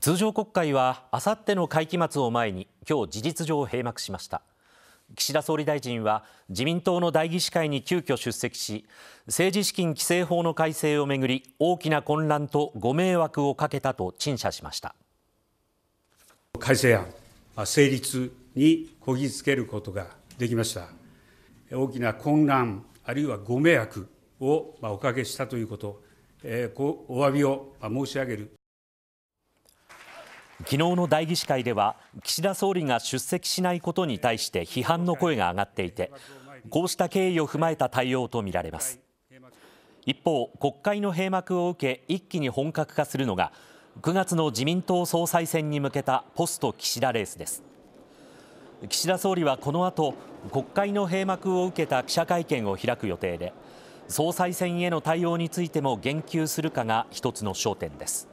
通常国会はあさっての会期末を前に今日事実上閉幕しました岸田総理大臣は自民党の代議士会に急遽出席し政治資金規正法の改正をめぐり大きな混乱とご迷惑をかけたと陳謝しました改正案成立にこぎつけることができました大きな混乱あるいはご迷惑をおかけしたということえこうお詫びを申し上げる昨日の代議士会では岸田総理が出席しないことに対して批判の声が上がっていてこうした経緯を踏まえた対応とみられます一方国会の閉幕を受け一気に本格化するのが9月の自民党総裁選に向けたポスト岸田レースです岸田総理はこの後国会の閉幕を受けた記者会見を開く予定で総裁選への対応についても言及するかが一つの焦点です